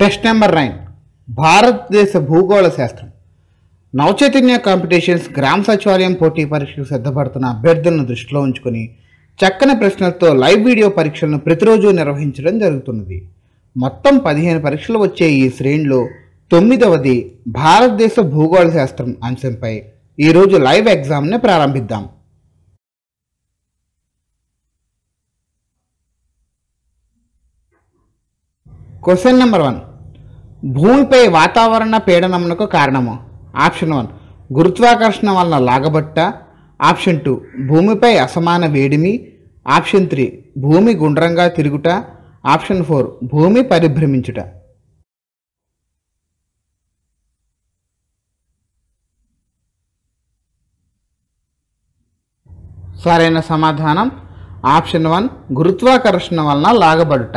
test number nine భారతదేశ భూగోళ శాస్త్రం నవచైతన్య కాంపిటీషన్స్ గ్రామ సచివాలయం పోటీ పరీక్షలు సిద్ధపడుతున్న అభ్యర్థులను దృష్టిలో ఉంచుకొని చక్కని ప్రశ్నలతో లైవ్ వీడియో పరీక్షలను ప్రతిరోజు నిర్వహించడం జరుగుతున్నది మొత్తం పదిహేను పరీక్షలు వచ్చే ఈ శ్రేణిలో తొమ్మిదవది భారతదేశ భూగోళ శాస్త్రం అంశంపై ఈరోజు లైవ్ ఎగ్జామ్ని ప్రారంభిద్దాం క్వశ్చన్ నెంబర్ వన్ భూమిపై వాతావరణ పీడనమునకు కారణము ఆప్షన్ వన్ గురుత్వాకర్షణ వలన లాగబట్ట ఆప్షన్ టూ భూమిపై అసమాన వేడిమి ఆప్షన్ త్రీ భూమి గుండ్రంగా తిరుగుట ఆప్షన్ ఫోర్ భూమి పరిభ్రమించుట సరైన సమాధానం ఆప్షన్ వన్ గురుత్వాకర్షణ వలన లాగబడుట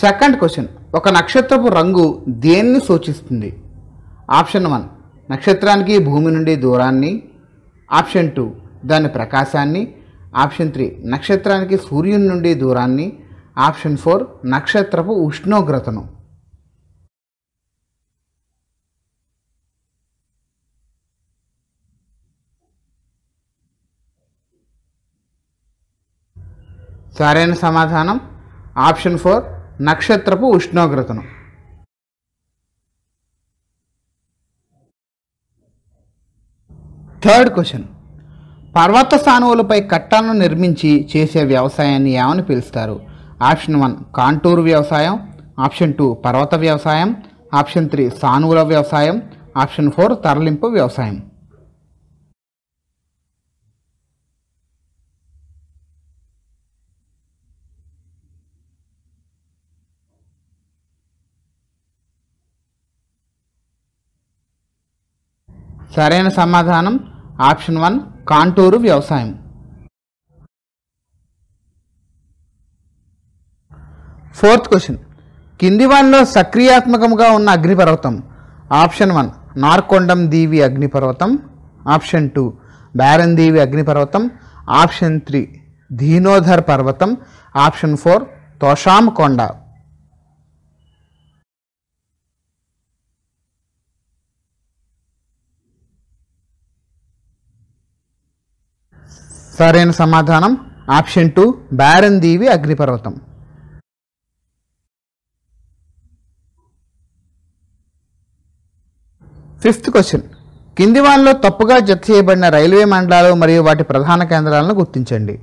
సెకండ్ క్వశ్చన్ ఒక నక్షత్రపు రంగు దేన్ని సూచిస్తుంది ఆప్షన్ వన్ నక్షత్రానికి భూమి నుండి దూరాన్ని ఆప్షన్ టూ దాని ప్రకాశాన్ని ఆప్షన్ త్రీ నక్షత్రానికి సూర్యుని నుండి దూరాన్ని ఆప్షన్ ఫోర్ నక్షత్రపు ఉష్ణోగ్రతను సరైన సమాధానం ఆప్షన్ ఫోర్ నక్షత్రపు ఉష్ణోగ్రతను థర్డ్ క్వశ్చన్ పర్వత స్థానువులపై కట్టాలను నిర్మించి చేసే వ్యవసాయాన్ని ఏమని పిలుస్తారు ఆప్షన్ వన్ కాంటూరు వ్యవసాయం ఆప్షన్ టూ పర్వత వ్యవసాయం ఆప్షన్ త్రీ సానువుల వ్యవసాయం ఆప్షన్ ఫోర్ తరలింపు వ్యవసాయం సరైన సమాధానం ఆప్షన్ వన్ కాంటూరు వ్యవసాయం ఫోర్త్ క్వశ్చన్ కింది వన్లో సక్రియాత్మకంగా ఉన్న అగ్నిపర్వతం ఆప్షన్ వన్ నార్కొండం దీవి అగ్నిపర్వతం ఆప్షన్ టూ బ్యారన్ దీవి అగ్నిపర్వతం ఆప్షన్ త్రీ ధీనోధర్ పర్వతం ఆప్షన్ ఫోర్ తోషాం కొండ సరైన సమాధానం ఆప్షన్ టూ దీవి అగ్నిపర్వతం ఫిఫ్త్ క్వశ్చన్ కింది వాళ్ళలో తప్పుగా జత చేయబడిన రైల్వే మండలాలు మరియు వాటి ప్రధాన కేంద్రాలను గుర్తించండి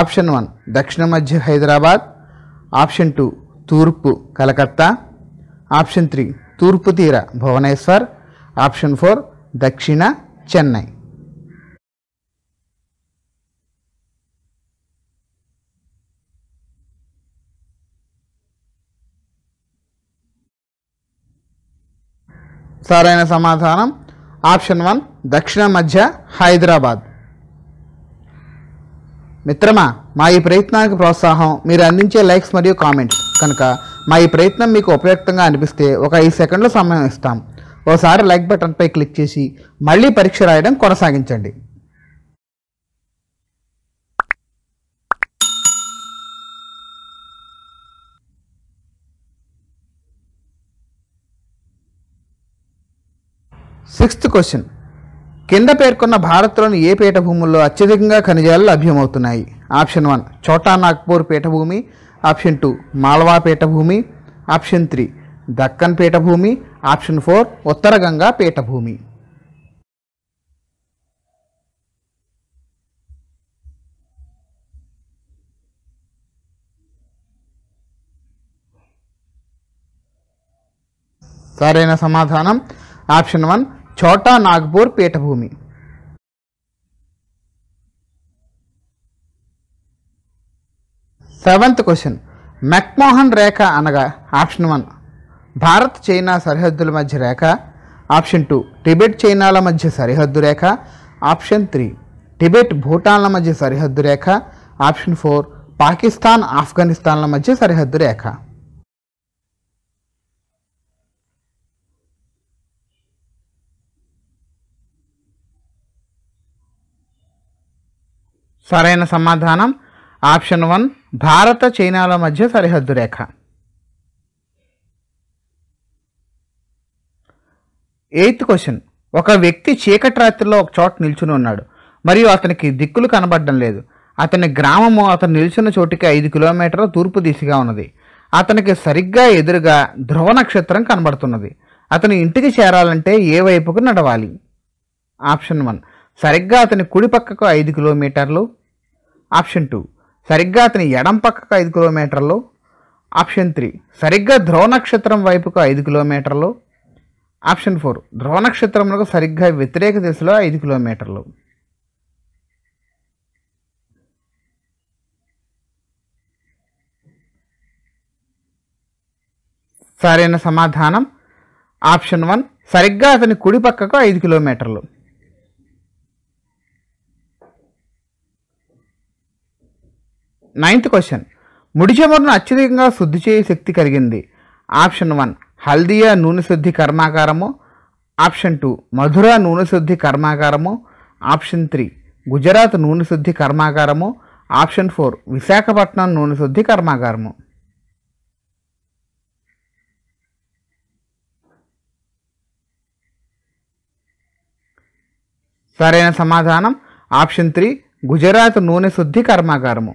ఆప్షన్ వన్ దక్షిణ మధ్య హైదరాబాద్ ఆప్షన్ టూ తూర్పు కలకత్తా ఆప్షన్ త్రీ తూర్పు తీర భువనేశ్వర్ ఆప్షన్ ఫోర్ దక్షిణ చెన్నై సరైన సమాధానం ఆప్షన్ వన్ దక్షిణ మధ్య హైదరాబాద్ మిత్రమా మా ఈ ప్రయత్నానికి ప్రోత్సాహం మీరు అందించే లైక్స్ మరియు కామెంట్స్ కనుక మా ఈ ప్రయత్నం మీకు ఉపయుక్తంగా అనిపిస్తే ఒక ఐదు సెకండ్ల సమయం ఇస్తాం ఓసారి లైక్ బటన్పై క్లిక్ చేసి మళ్ళీ పరీక్ష రాయడం కొనసాగించండి సిక్స్త్ క్వశ్చన్ కింద పేర్కొన్న భారత్లోని ఏ పీఠభూముల్లో అత్యధికంగా ఖనిజాలు లభ్యమవుతున్నాయి ఆప్షన్ వన్ చోటా నాగ్పూర్ పీఠభూమి ఆప్షన్ టూ మాల్వా పీఠభూమి ఆప్షన్ త్రీ దక్కన్ పీఠభూమి ఆప్షన్ ఫోర్ ఉత్తర గంగా పీఠభూమి సరైన సమాధానం ఆప్షన్ వన్ ఛోటా నాగ్పూర్ పీఠభూమి సెవెంత్ క్వశ్చన్ మెక్మోహన్ రేఖ అనగా ఆప్షన్ వన్ భారత్ చైనా సరిహద్దుల మధ్య రేఖ ఆప్షన్ టూ టిబెట్ చైనాల మధ్య సరిహద్దు రేఖ ఆప్షన్ త్రీ టిబెట్ భూటాన్ల మధ్య సరిహద్దు రేఖ ఆప్షన్ ఫోర్ పాకిస్తాన్ ఆఫ్ఘనిస్తాన్ల మధ్య సరిహద్దు రేఖ సరైన సమాధానం ఆప్షన్ వన్ భారత చైనాల మధ్య సరిహద్దు రేఖ ఎయిత్ క్వశ్చన్ ఒక వ్యక్తి చీకటి రాత్రిలో ఒక చోట నిల్చుని ఉన్నాడు మరియు అతనికి దిక్కులు కనబడడం లేదు అతని గ్రామము అతను నిల్చున్న చోటికి ఐదు కిలోమీటర్ల తూర్పు దిశగా ఉన్నది అతనికి సరిగ్గా ఎదురుగా ధ్రువ నక్షత్రం కనబడుతున్నది అతను ఇంటికి చేరాలంటే ఏ వైపుకు నడవాలి ఆప్షన్ వన్ సరిగ్గా అతని కుడి పక్కకు ఐదు కిలోమీటర్లు ఆప్షన్ టూ సరిగ్గా అతని ఎడం పక్కకు ఐదు కిలోమీటర్లు ఆప్షన్ త్రీ సరిగ్గా ధ్రువ నక్షత్రం వైపుకు ఐదు కిలోమీటర్లు ఆప్షన్ ఫోర్ ధ్రువ నక్షత్రములకు సరిగ్గా వ్యతిరేక దిశలో ఐదు కిలోమీటర్లు సరైన సమాధానం ఆప్షన్ వన్ సరిగ్గా అతని కుడి పక్కకు ఐదు కిలోమీటర్లు నైన్త్ క్వశ్చన్ ముడి చమురును అత్యధికంగా శుద్ధి చేయే శక్తి కలిగింది ఆప్షన్ వన్ హల్దియా నూనె శుద్ధి కర్మాగారము ఆప్షన్ టూ మధుర నూనె శుద్ధి కర్మాగారము ఆప్షన్ త్రీ గుజరాత్ నూనె శుద్ధి కర్మాగారము ఆప్షన్ ఫోర్ విశాఖపట్నం నూనె శుద్ధి కర్మాగారము సరైన సమాధానం ఆప్షన్ త్రీ గుజరాత్ నూనె శుద్ధి కర్మాగారము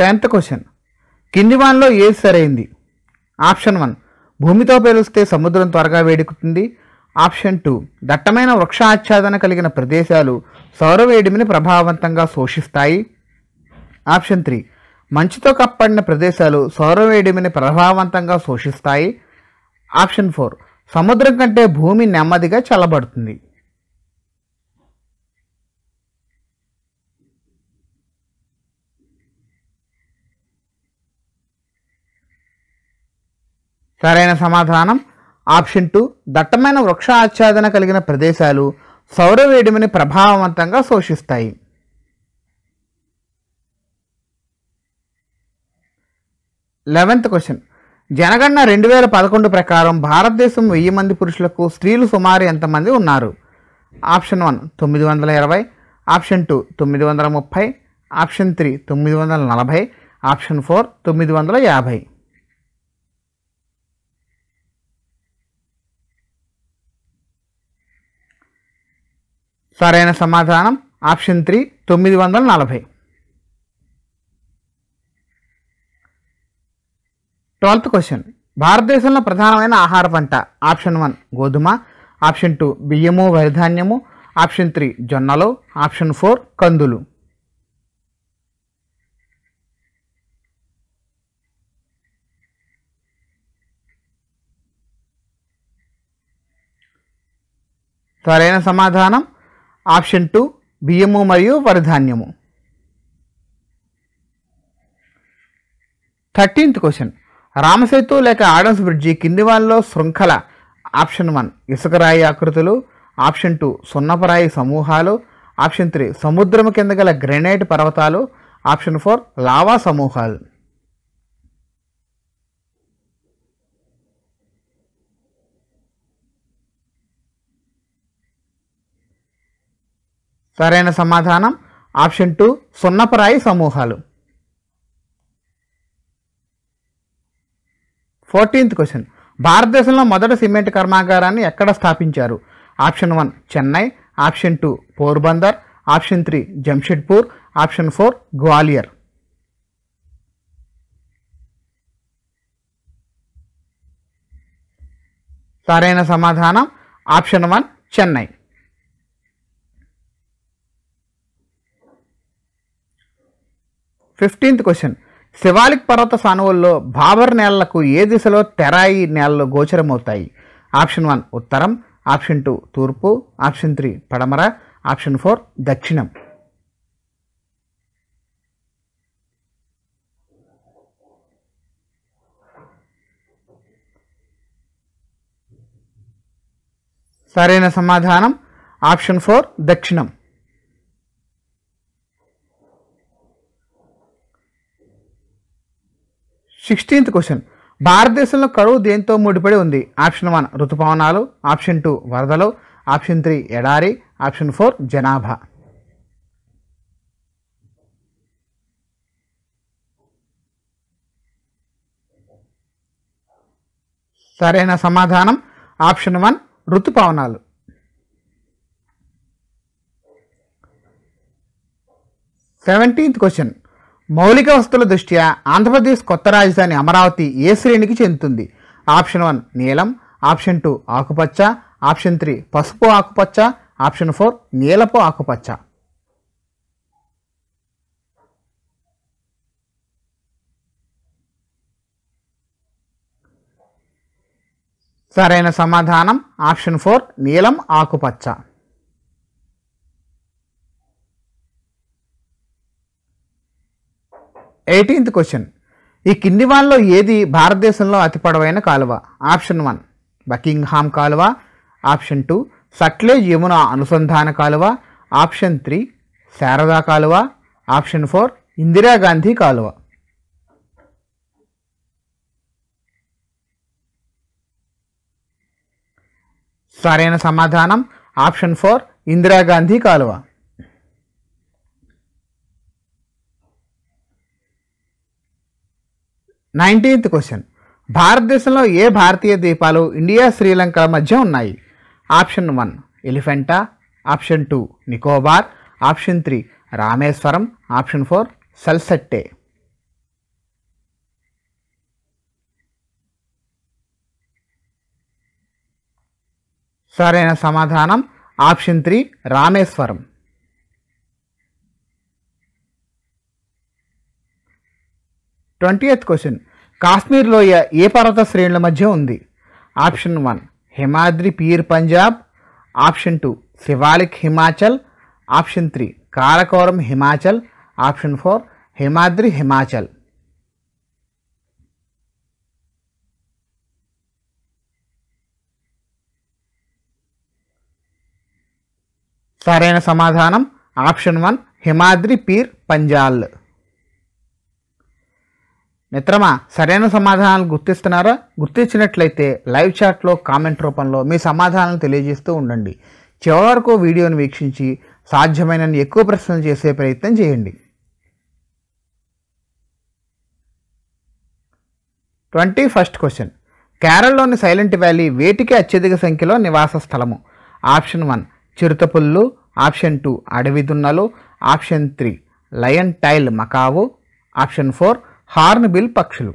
టెన్త్ క్వశ్చన్ కింది వానలో ఏది సరైంది ఆప్షన్ వన్ భూమితో పేలుస్తే సముద్రం త్వరగా వేడెక్కుతుంది ఆప్షన్ టూ దట్టమైన వృక్ష ఆచ్ఛాదన కలిగిన ప్రదేశాలు సౌర వేడిమిని ప్రభావవంతంగా శోషిస్తాయి ఆప్షన్ త్రీ మంచుతో కప్పడిన ప్రదేశాలు సౌర వేడిమిని ప్రభావవంతంగా శోషిస్తాయి ఆప్షన్ ఫోర్ సముద్రం కంటే భూమి నెమ్మదిగా చల్లబడుతుంది సరైన సమాధానం ఆప్షన్ టూ దట్టమైన వృక్ష ఆచ్ఛాదన కలిగిన ప్రదేశాలు సౌర వేడిమిని ప్రభావవంతంగా శోషిస్తాయి లెవెంత్ క్వశ్చన్ జనగణన రెండు వేల పదకొండు ప్రకారం భారతదేశం వెయ్యి మంది పురుషులకు స్త్రీలు సుమారు ఎంతమంది ఉన్నారు ఆప్షన్ వన్ తొమ్మిది వందల ఇరవై ఆప్షన్ టూ తొమ్మిది వందల ముప్పై ఆప్షన్ త్రీ తొమ్మిది వందల నలభై ఆప్షన్ ఫోర్ తొమ్మిది వందల యాభై సరైన సమాధానం ఆప్షన్ త్రీ తొమ్మిది వందల నలభై ట్వెల్త్ క్వశ్చన్ భారతదేశంలో ప్రధానమైన ఆహార పంట ఆప్షన్ వన్ గోధుమ ఆప్షన్ టూ బియ్యము వరిధాన్యము ఆప్షన్ త్రీ జొన్నలు ఆప్షన్ ఫోర్ కందులు సరైన సమాధానం ఆప్షన్ టూ బియ్యము మరియు వరిధాన్యము థర్టీన్త్ క్వశ్చన్ రామసేతు లేక ఆడమ్స్ బ్రిడ్జి కింది వాళ్ళలో శృంఖల ఆప్షన్ వన్ ఇసుకరాయి ఆకృతులు ఆప్షన్ టూ సున్నపరాయి సమూహాలు ఆప్షన్ త్రీ సముద్రం కింద గల గ్రెనైట్ పర్వతాలు ఆప్షన్ ఫోర్ లావా సమూహాలు సరైన సమాధానం ఆప్షన్ టూ సున్నపరాయి సమూహాలు ఫోర్టీన్త్ క్వశ్చన్ భారతదేశంలో మొదటి సిమెంట్ కర్మాగారాన్ని ఎక్కడ స్థాపించారు option one Chennai option two Porbandar option three Jamshedpur option four Gwalior సరైన సమాధానం option one Chennai fifteenth question Shivalik పర్వత సానువుల్లో బాబర్ నేలలకు ఏ దిశలో తెరాయి నేలలు గోచరమవుతాయి ఆప్షన్ వన్ ఉత్తరం ఆప్షన్ టూ తూర్పు ఆప్షన్ త్రీ పడమర ఆప్షన్ ఫోర్ దక్షిణం సరైన సమాధానం ఆప్షన్ ఫోర్ దక్షిణం సిక్స్టీన్త్ క్వశ్చన్ భారతదేశంలో కరువు దేంతో ముడిపడి ఉంది ఆప్షన్ వన్ ఋతుపవనాలు ఆప్షన్ టూ వరదలు ఆప్షన్ త్రీ ఎడారి ఆప్షన్ ఫోర్ జనాభా సరైన సమాధానం ఆప్షన్ వన్ ఋతుపవనాలు సెవెంటీన్త్ క్వశ్చన్ మౌలిక వస్తువుల దృష్ట్యా ఆంధ్రప్రదేశ్ కొత్త రాజధాని అమరావతి ఏ శ్రేణికి చెందుతుంది ఆప్షన్ వన్ నీలం ఆప్షన్ టూ ఆకుపచ్చ ఆప్షన్ త్రీ పసుపు ఆకుపచ్చ ఆప్షన్ ఫోర్ నీలపు ఆకుపచ్చ సరైన సమాధానం ఆప్షన్ ఫోర్ నీలం ఆకుపచ్చ ఎయిటీన్త్ క్వశ్చన్ ఈ కింది వాళ్ళలో ఏది భారతదేశంలో అతి పొడవైన కాలువ ఆప్షన్ వన్ బకింగ్హామ్ కాలువ ఆప్షన్ టూ సట్లేజ్ యమున అనుసంధాన కాలువ ఆప్షన్ త్రీ శారదా కాలువ ఆప్షన్ ఫోర్ ఇందిరాగాంధీ కాలువ సరైన సమాధానం ఆప్షన్ ఫోర్ ఇందిరాగాంధీ కాలువ నైన్టీన్త్ క్వశ్చన్ భారతదేశంలో ఏ భారతీయ ద్వీపాలు ఇండియా శ్రీలంక మధ్య ఉన్నాయి option one Elephanta option two Nicobar option three Rameswaram option four Salsette సరైన సమాధానం option three Rameswaram twenty eighth question Kashmir లోయ ఏ పర్వత శ్రేణుల మధ్య ఉంది option one Himadri Pir Punjab option two Shivalik Himachal option three Karakoram Himachal option four Himadri Himachal సరైన సమాధానం ఆప్షన్ వన్ హిమాద్రి పీర్ పంజాల్ మిత్రమా సరైన సమాధానాలు గుర్తిస్తున్నారా గుర్తించినట్లయితే లైవ్ చాట్లో కామెంట్ రూపంలో మీ సమాధానాలు తెలియజేస్తూ ఉండండి చివరి వరకు వీడియోను వీక్షించి సాధ్యమైన ఎక్కువ ప్రశ్నలు చేసే ప్రయత్నం చేయండి ట్వంటీ ఫస్ట్ క్వశ్చన్ కేరళలోని సైలెంట్ వ్యాలీ వేటికి అత్యధిక సంఖ్యలో నివాస స్థలము ఆప్షన్ వన్ చిరుతపుల్లు ఆప్షన్ టూ అడవి దున్నలు option three lion tail macaque option four hornbill పక్షులు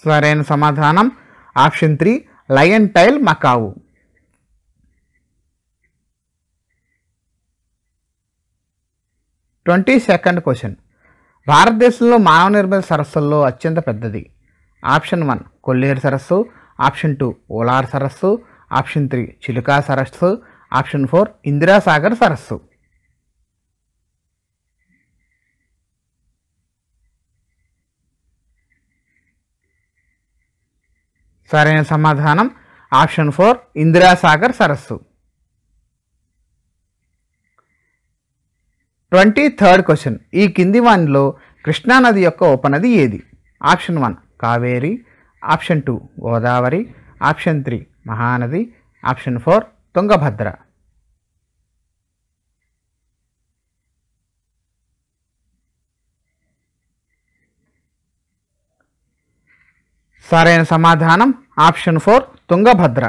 సరైన సమాధానం option three lion tail macaque twenty second question భారతదేశంలో మానవ నిర్మిత సరస్సుల్లో అత్యంత పెద్దది ఆప్షన్ వన్ కొల్లేరు సరస్సు ఆప్షన్ టూ ఓలార్ సరస్సు ఆప్షన్ త్రీ చిలుకా సరస్సు ఆప్షన్ ఫోర్ ఇందిరాసాగర్ సరస్సు సరైన సమాధానం ఆప్షన్ ఫోర్ ఇందిరాసాగర్ సరస్సు ట్వంటీ థర్డ్ క్వశ్చన్ ఈ కింది వానిలో కృష్ణానది యొక్క ఉపనది ఏది option one Kaveri option two Godavari option three Mahanadi option four Tungabhadra సరైన సమాధానం option four Tungabhadra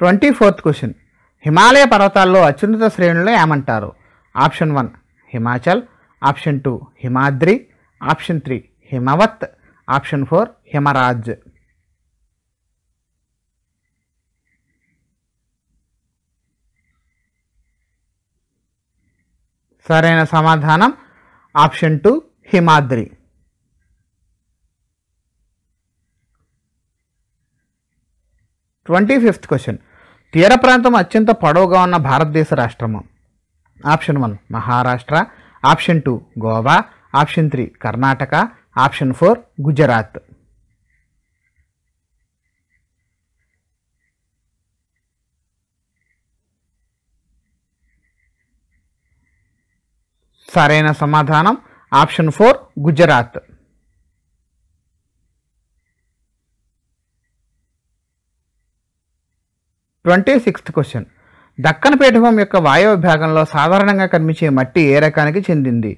twenty fourth question Himalaya పర్వతాల్లో అత్యున్నత శ్రేణులు ఏమంటారు option one Himachal option two Himadri option three Himavat option four Himraj సరైన సమాధానం option two Himadri twenty fifth question తీర ప్రాంతం అత్యంత పొడవుగా ఉన్న భారతదేశ రాష్ట్రము option one Maharashtra option two Goa option three Karnataka option four Gujarat సరైన సమాధానం option four Gujarat twenty sixth question Deccan పీఠభం యొక్క వాయువ భాగంలో సాధారణంగా కనిపించే మట్టి ఏ రకానికి చెందింది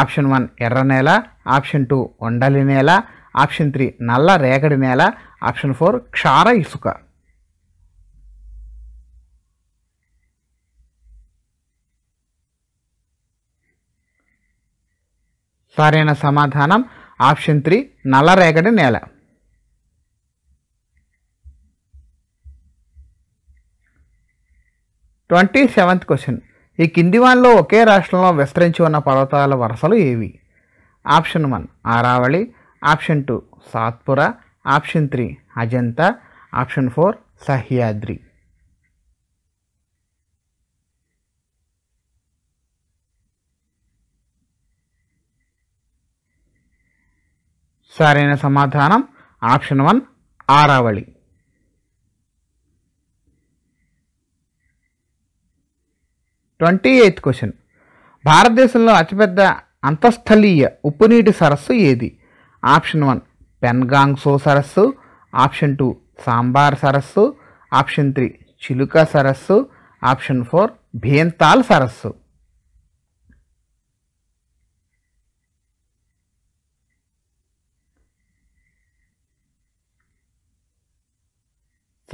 ఆప్షన్ వన్ ఎర్ర నేల ఆప్షన్ టూ వండలి నేల ఆప్షన్ త్రీ నల్ల రేగడి నేల ఆప్షన్ ఫోర్ క్షార ఇసుక సరైన సమాధానం ఆప్షన్ త్రీ నల్ల రేగడి నేల ట్వంటీ సెవెంత్ క్వశ్చన్ ఈ కింది వాళ్ళలో ఒకే రాష్ట్రంలో విస్తరించి ఉన్న పర్వతాల వరుసలు ఏవి option one Aravalli option two Satpura option three Ajanta option four Sahyadri సరైన సమాధానం option one Aravalli twenty eighth question భారతదేశంలో అతిపెద్ద అంతఃస్థలీయ ఉప్పునీటి సరస్సు ఏది ఆప్షన్ వన్ పెన్గాంగ్సో సరస్సు ఆప్షన్ టూ సాంబార్ సరస్సు ఆప్షన్ త్రీ చిలుక సరస్సు ఆప్షన్ ఫోర్ భీంతాల్ సరస్సు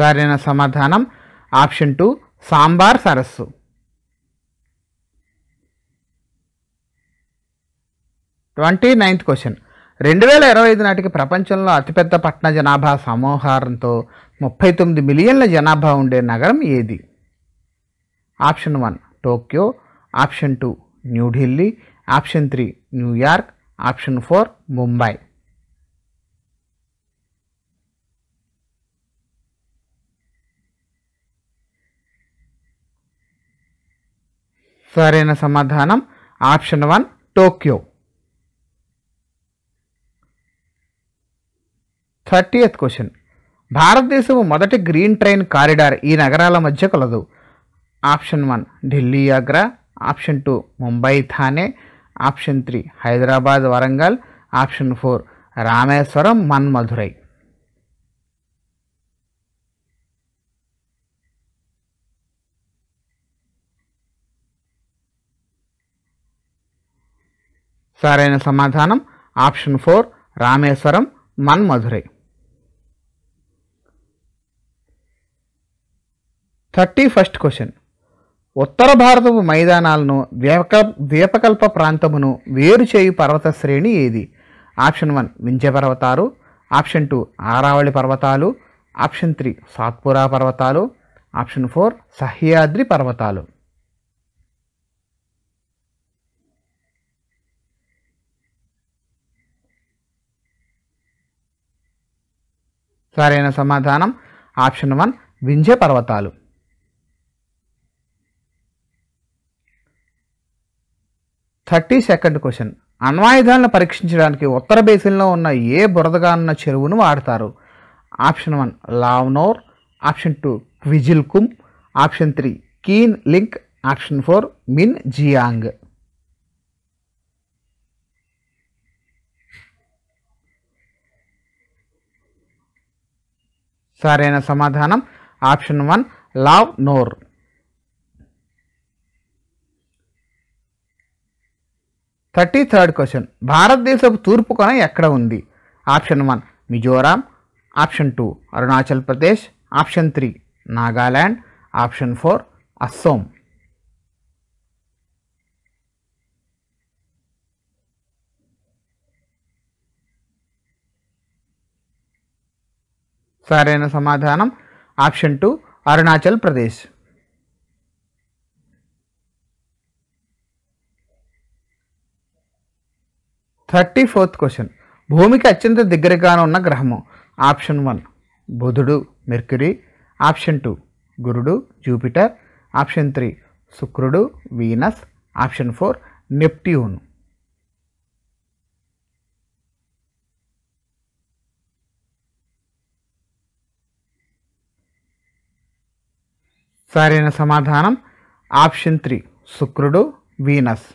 సరైన సమాధానం ఆప్షన్ టూ సాంబార్ సరస్సు ట్వంటీ నైన్త్ క్వశ్చన్ రెండు వేల ఇరవై ఐదు నాటికి ప్రపంచంలో అతిపెద్ద పట్టణ జనాభా సమూహారంతో ముప్పై తొమ్మిది మిలియన్ల జనాభా ఉండే నగరం ఏది option one Tokyo option two New Delhi option three New York option four Mumbai సరైన సమాధానం option one Tokyo eighth question భారతదేశం మొదటి గ్రీన్ ట్రైన్ కారిడార్ ఈ నగరాల మధ్య కలదు option one Delhi Agra option two Mumbai Thane option three Hyderabad Warangal option four Rameswaram మన్ మధురై సరైన సమాధానం ఆప్షన్ ఫోర్ రామేశ్వరం మన్ మధురై థర్టీ ఫస్ట్ క్వశ్చన్ ఉత్తర భారతపు మైదానాలను ద్వీపక ద్వీపకల్ప ప్రాంతమును వేరు చేయు పర్వత శ్రేణి ఏది ఆప్షన్ వన్ వింధ్య పర్వతాలు ఆప్షన్ టూ ఆరావళి పర్వతాలు ఆప్షన్ త్రీ సాత్పురా పర్వతాలు ఆప్షన్ ఫోర్ సహ్యాద్రి పర్వతాలు సరైన సమాధానం ఆప్షన్ వన్ వింజ పర్వతాలు థర్టీ సెకండ్ క్వశ్చన్ అణ్వాయుధాలను పరీక్షించడానికి ఉత్తర బేసిన్లో ఉన్న ఏ ఉన్న చెరువును వాడతారు ఆప్షన్ వన్ లావ్నోర్ option two Kyzylkum option three కీన్ లింక్ ఆప్షన్ ఫోర్ మిన్ జియాంగ్ సరైన సమాధానం ఆప్షన్ వన్ లావ్ నోర్ థర్టీ థర్డ్ క్వశ్చన్ భారతదేశపు తూర్పు కొన ఎక్కడ ఉంది option one Mizoram option two Arunachal Pradesh option three Nagaland option four Assam సరైన సమాధానం option two Arunachal Pradesh thirty fourth question భూమికి అత్యంత దగ్గరగానే ఉన్న గ్రహము ఆప్షన్ వన్ బుధుడు మెర్క్యురీ ఆప్షన్ టూ గురుడు జూపిటర్ ఆప్షన్ త్రీ శుక్రుడు వీనస్ ఆప్షన్ ఫోర్ నెప్ట్యూన్ సరైన సమాధానం ఆప్షన్ త్రీ శుక్రుడు వీనస్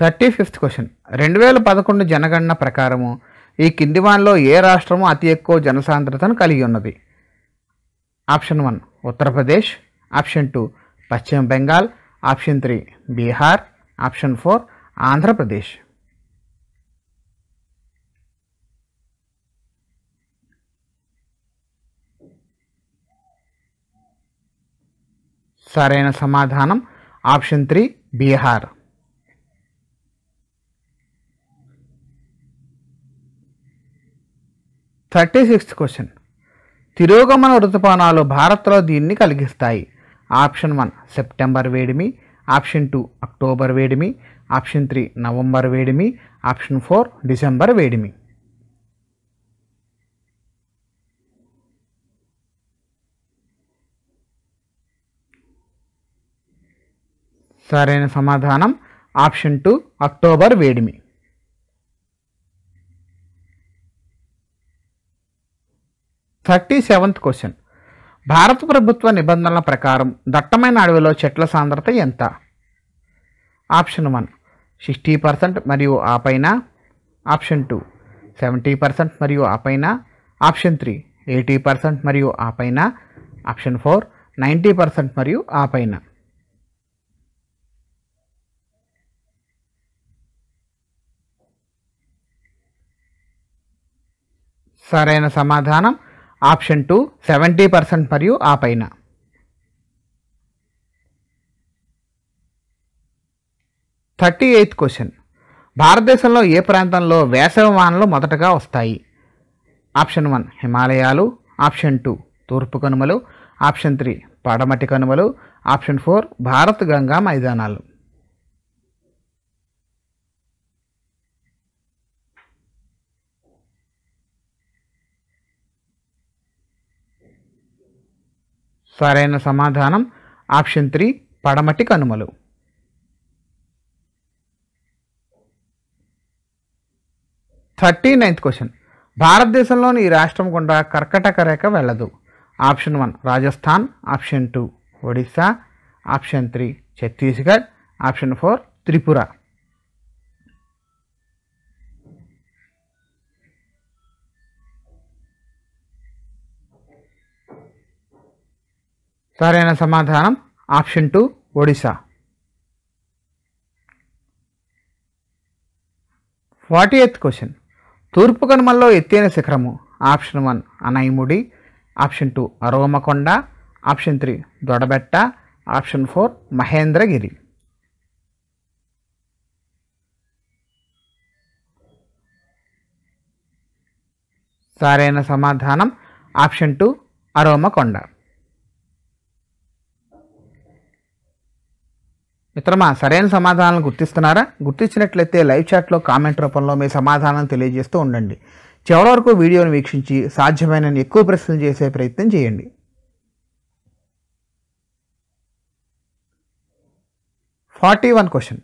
థర్టీ ఫిఫ్త్ క్వశ్చన్ రెండు వేల పదకొండు జనగణన ప్రకారము ఈ కింది వానలో ఏ రాష్ట్రము అతి ఎక్కువ జనసాంద్రతను కలిగి ఉన్నది option one Uttar Pradesh option two Paschim Bengal option three Bihar option four Andhra Pradesh సరైన సమాధానం option three Bihar thirty sixth question తిరోగమన ఋతుపానాలు భారత్లో దీన్ని కలిగిస్తాయి ఆప్షన్ వన్ సెప్టెంబర్ వేడిమి ఆప్షన్ టూ అక్టోబర్ వేడిమి ఆప్షన్ త్రీ నవంబర్ వేడిమి ఆప్షన్ ఫోర్ డిసెంబర్ వేడిమి సరైన సమాధానం ఆప్షన్ టూ అక్టోబర్ వేడిమి థర్టీ సెవెంత్ క్వశ్చన్ భారత ప్రభుత్వ నిబంధనల ప్రకారం దట్టమైన అడవిలో చెట్ల సాంద్రత ఎంత ఆప్షన్ వన్ సిక్స్టీ పర్సెంట్ మరియు ఆ పైన ఆప్షన్ టూ సెవెంటీ పర్సెంట్ మరియు ఆ పైన ఆప్షన్ త్రీ ఎయిటీ పర్సెంట్ మరియు ఆ పైన ఆప్షన్ ఫోర్ నైంటీ పర్సెంట్ మరియు ఆ పైన సరైన సమాధానం ఆప్షన్ టూ సెవెంటీ పర్సెంట్ మరియు ఆ పైన థర్టీ ఎయిత్ క్వశ్చన్ భారతదేశంలో ఏ ప్రాంతంలో వేసవి వాహనాలు మొదటగా వస్తాయి ఆప్షన్ వన్ హిమాలయాలు ఆప్షన్ టూ తూర్పు కనుమలు ఆప్షన్ త్రీ పడమటి కనుమలు ఆప్షన్ ఫోర్ భారత్ గంగా మైదానాలు సరైన సమాధానం ఆప్షన్ త్రీ పడమటి కనుమలు థర్టీ నైన్త్ క్వశ్చన్ భారతదేశంలోని ఈ రాష్ట్రం గుండా కర్కటక రేఖ వెళ్ళదు option one Rajasthan option two Odisha option three Chhattisgarh option four Tripura సరైన సమాధానం option two Odisha forty eighth question తూర్పు కనుమల్లో ఎత్తైన శిఖరము option one Anaimudi option two Armakonda option three Doddabetta option four Mahendragiri సరైన సమాధానం ఆప్షన్ టూ అరోమకొండ మిత్రమా సరైన సమాధానాలను గుర్తిస్తున్నారా గుర్తించినట్లయితే లైవ్ చాట్లో కామెంట్ రూపంలో మీ సమాధానం తెలియజేస్తూ ఉండండి చివరి వరకు వీడియోను వీక్షించి సాధ్యమైన ఎక్కువ ప్రశ్నలు చేసే ప్రయత్నం చేయండి ఫార్టీ వన్ క్వశ్చన్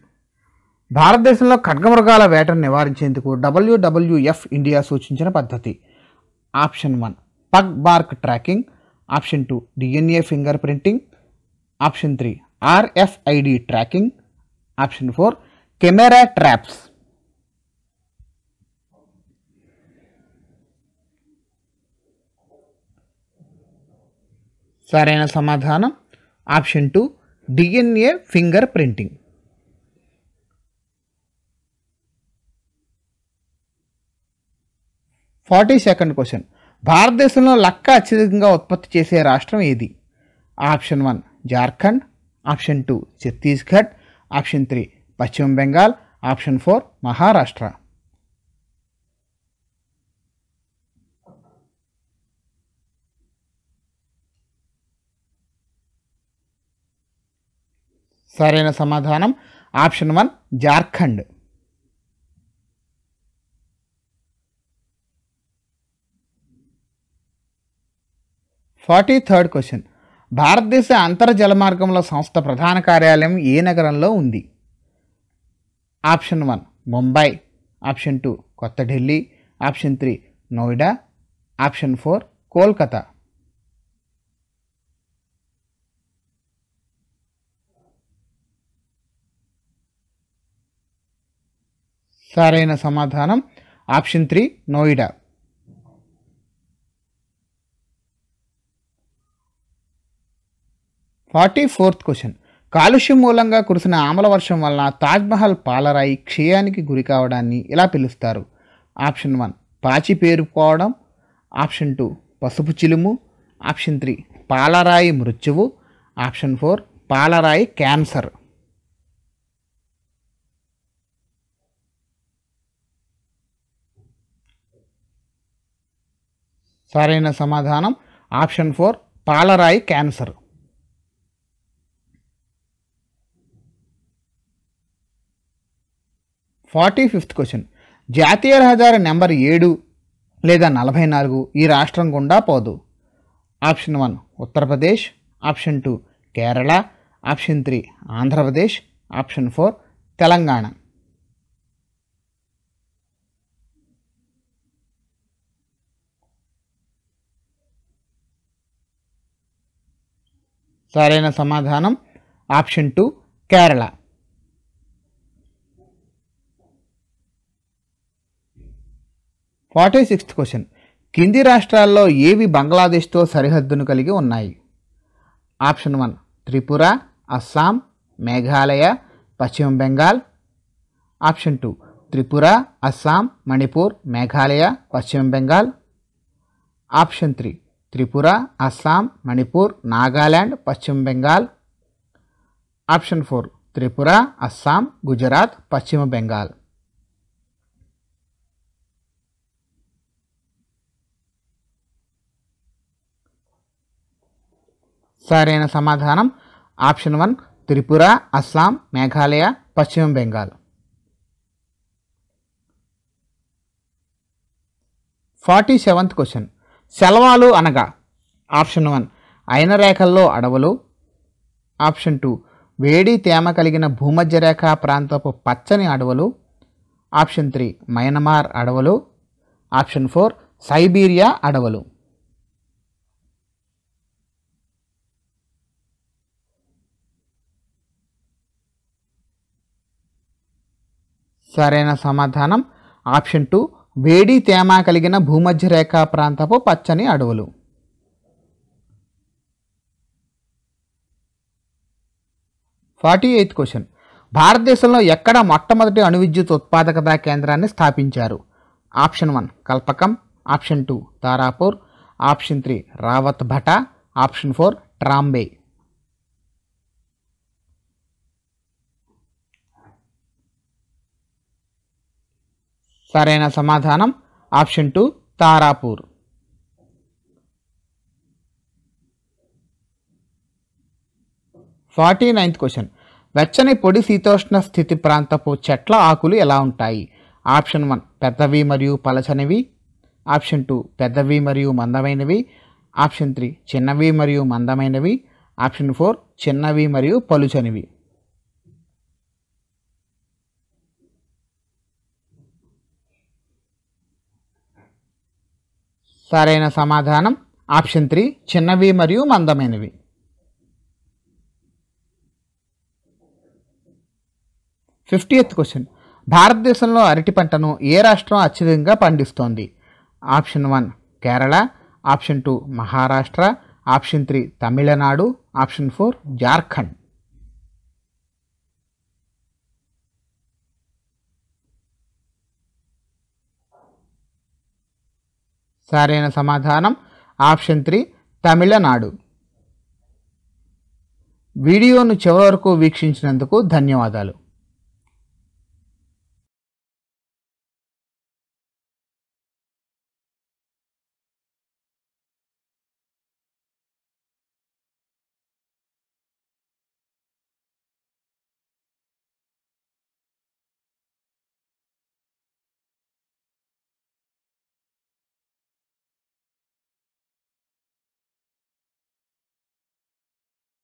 భారతదేశంలో ఖడ్గమృగాల వేటను నివారించేందుకు డబ్ల్యూడబ్ల్యూఎఫ్ ఇండియా సూచించిన పద్ధతి option one pug mark tracking option two DNA fingerprinting option three RFID tracking option four camera traps సరైన సమాధానం option two DNA fingerprinting forty second question భారతదేశంలో లక్క అత్యధికంగా ఉత్పత్తి చేసే రాష్ట్రం ఏది option one Jharkhand option two Chhattisgarh option three Paschim Bengal option four Maharashtra సరైన సమాధానం option one Jharkhand forty third question భారతదేశ అంతర్జల మార్గముల సంస్థ ప్రధాన కార్యాలయం ఏ నగరంలో ఉంది option one Mumbai option two కొత్త Delhi option three Noida option four Kolkata సరైన సమాధానం option three Noida forty fourth question కాలుష్యం మూలంగా కురిసిన ఆమల వర్షం వలన తాజ్మహల్ పాలరాయి క్షయానికి గురి కావడాన్ని ఎలా పిలుస్తారు ఆప్షన్ వన్ పాచి పేరుకోవడం ఆప్షన్ టూ పసుపు చిలుము ఆప్షన్ త్రీ పాలరాయి మృత్యువు ఆప్షన్ ఫోర్ పాలరాయి క్యాన్సర్ సరైన సమాధానం ఆప్షన్ ఫోర్ పాలరాయి క్యాన్సర్ ఫార్టీ ఫిఫ్త్ క్వశ్చన్ జాతీయ రహదారి నెంబర్ ఏడు లేదా నలభై నాలుగు ఈ రాష్ట్రం గుండా పోదు option one Uttar Pradesh option two Kerala option three Andhra Pradesh option four Telangana సరైన సమాధానం option two Kerala forty sixth question కింది రాష్ట్రాల్లో ఏవి బంగ్లాదేశ్తో సరిహద్దును కలిగి ఉన్నాయి option one Tripura Assam Meghalaya Paschim Bengal option two Tripura Assam Manipur Meghalaya Paschim Bengal option three Tripura Assam Manipur Nagaland Paschim Bengal option four Tripura Assam Gujarat Paschim Bengal సరైన సమాధానం option one Tripura Assam Meghalaya Paschim Bengal forty seventh question సెలవాలు అనగా ఆప్షన్ వన్ అయిన రేఖల్లో అడవులు ఆప్షన్ టూ వేడి తేమ కలిగిన భూమధ్య రేఖ ప్రాంతపు పచ్చని అడవులు ఆప్షన్ త్రీ మయన్మార్ అడవులు ఆప్షన్ ఫోర్ సైబీరియా అడవులు సరైన సమాధానం ఆప్షన్ టూ వేడి తేమ కలిగిన భూమధ్య రేఖా ప్రాంతపు పచ్చని అడవులు ఫార్టీ ఎయిత్ క్వశ్చన్ భారతదేశంలో ఎక్కడ మొట్టమొదటి అణువిద్యుత్ ఉత్పాదకత కేంద్రాన్ని స్థాపించారు option one Kalpakkam option two Tarapur option three Rawat Bhata option four Trombay సరైన సమాధానం option two Tarapur forty ninth question వెచ్చని పొడి శీతోష్ణ స్థితి ప్రాంతపు చెట్ల ఆకులు ఎలా ఉంటాయి ఆప్షన్ వన్ పెద్దవి మరియు పలచనివి ఆప్షన్ టూ పెద్దవి మరియు మందమైనవి ఆప్షన్ త్రీ చిన్నవి మరియు మందమైనవి ఆప్షన్ ఫోర్ చిన్నవి మరియు పలుచనివి సరైన సమాధానం ఆప్షన్ త్రీ చిన్నవి మరియు మందమైనవి ఫిఫ్టీ ఎయిత్ క్వశ్చన్ భారతదేశంలో అరటి పంటను ఏ రాష్ట్రం అత్యధికంగా పండిస్తోంది option one Kerala option two Maharashtra option three Tamil Nadu option four Jharkhand సరైన సమాధానం ఆప్షన్ త్రీ తమిళనాడు వీడియోను చివరి వరకు వీక్షించినందుకు ధన్యవాదాలు